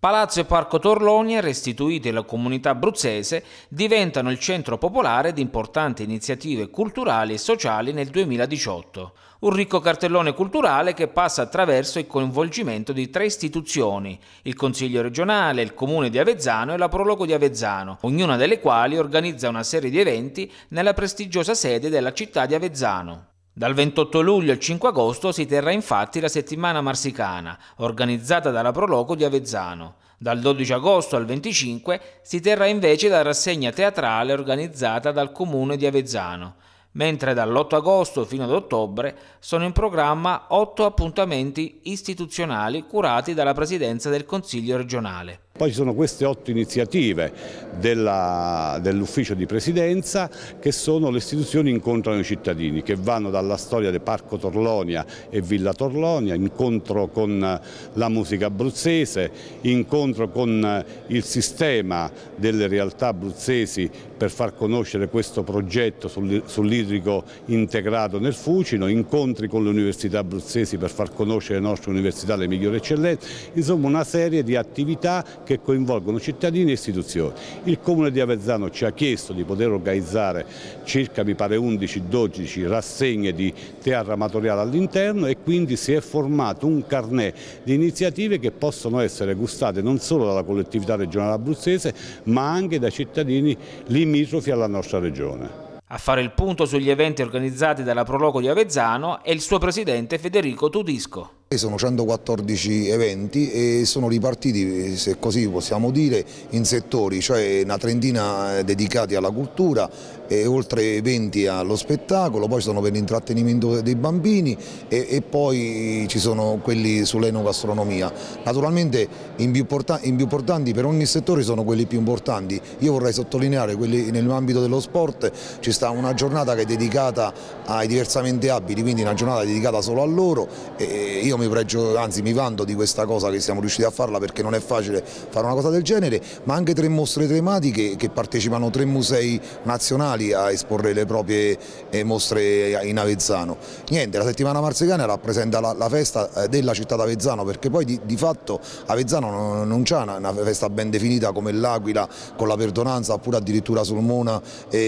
Palazzo e Parco Torlonia, restituiti alla comunità abruzzese, diventano il centro popolare di importanti iniziative culturali e sociali nel 2018. Un ricco cartellone culturale che passa attraverso il coinvolgimento di tre istituzioni, il Consiglio regionale, il Comune di Avezzano e la Prologo di Avezzano, ognuna delle quali organizza una serie di eventi nella prestigiosa sede della città di Avezzano. Dal 28 luglio al 5 agosto si terrà infatti la settimana marsicana, organizzata dalla Proloco di Avezzano. Dal 12 agosto al 25 si terrà invece la rassegna teatrale organizzata dal Comune di Avezzano, mentre dall'8 agosto fino ad ottobre sono in programma otto appuntamenti istituzionali curati dalla Presidenza del Consiglio regionale. Poi ci sono queste otto iniziative dell'ufficio dell di presidenza che sono le istituzioni incontrano i cittadini, che vanno dalla storia del Parco Torlonia e Villa Torlonia, incontro con la musica abruzzese, incontro con il sistema delle realtà abruzzesi per far conoscere questo progetto sull'idrico integrato nel Fucino, incontri con le università abruzzesi per far conoscere le nostre università le migliori eccellenze, insomma una serie di attività che che coinvolgono cittadini e istituzioni. Il Comune di Avezzano ci ha chiesto di poter organizzare circa mi pare 11-12 rassegne di teatro amatoriale all'interno e quindi si è formato un carnet di iniziative che possono essere gustate non solo dalla collettività regionale abruzzese ma anche dai cittadini limitrofi alla nostra regione. A fare il punto sugli eventi organizzati dalla Proloco di Avezzano è il suo presidente Federico Tudisco. Sono 114 eventi e sono ripartiti, se così possiamo dire, in settori, cioè una trentina eh, dedicati alla cultura, e oltre 20 allo spettacolo, poi ci sono per l'intrattenimento dei bambini e, e, poi ci sono quelli sull'enogastronomia. Naturalmente in più, in più importanti per ogni settore sono quelli più importanti. Io vorrei sottolineare quelli nell'ambito dello sport, ci sta una giornata che è dedicata ai diversamente abili, quindi una giornata dedicata solo a loro. E io mi pregio, anzi mi vanto di questa cosa che siamo riusciti a farla perché non è facile fare una cosa del genere, ma anche tre mostre tematiche che partecipano tre musei nazionali a esporre le proprie eh, mostre in Avezzano. Niente, la settimana marsicana rappresenta la, la festa eh, della città d'Avezzano perché poi di, di fatto Avezzano non, non c'ha una, una, festa ben definita come l'Aquila con la Perdonanza oppure addirittura Sulmona e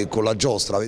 eh, con la Giostra.